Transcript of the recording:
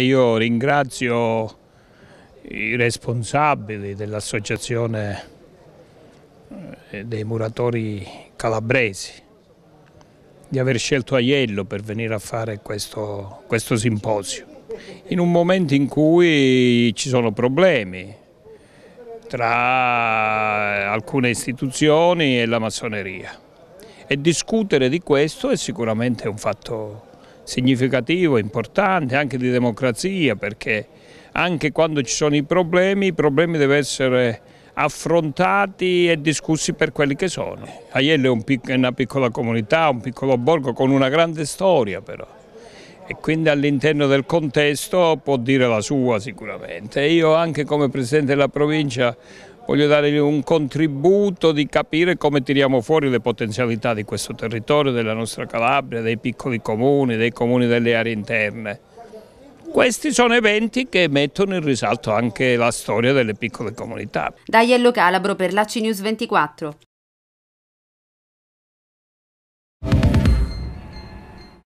Io ringrazio i responsabili dell'associazione eh, dei muratori calabresi di aver scelto Aiello per venire a fare questo, questo simposio in un momento in cui ci sono problemi tra alcune istituzioni e la massoneria e discutere di questo è sicuramente un fatto significativo, importante, anche di democrazia, perché anche quando ci sono i problemi, i problemi devono essere affrontati e discussi per quelli che sono. Aiello è una piccola comunità, un piccolo borgo con una grande storia però e quindi all'interno del contesto può dire la sua sicuramente. Io anche come Presidente della provincia voglio dare un contributo di capire come tiriamo fuori le potenzialità di questo territorio, della nostra Calabria, dei piccoli comuni, dei comuni delle aree interne. Questi sono eventi che mettono in risalto anche la storia delle piccole comunità. Da Calabro per la CNews 24.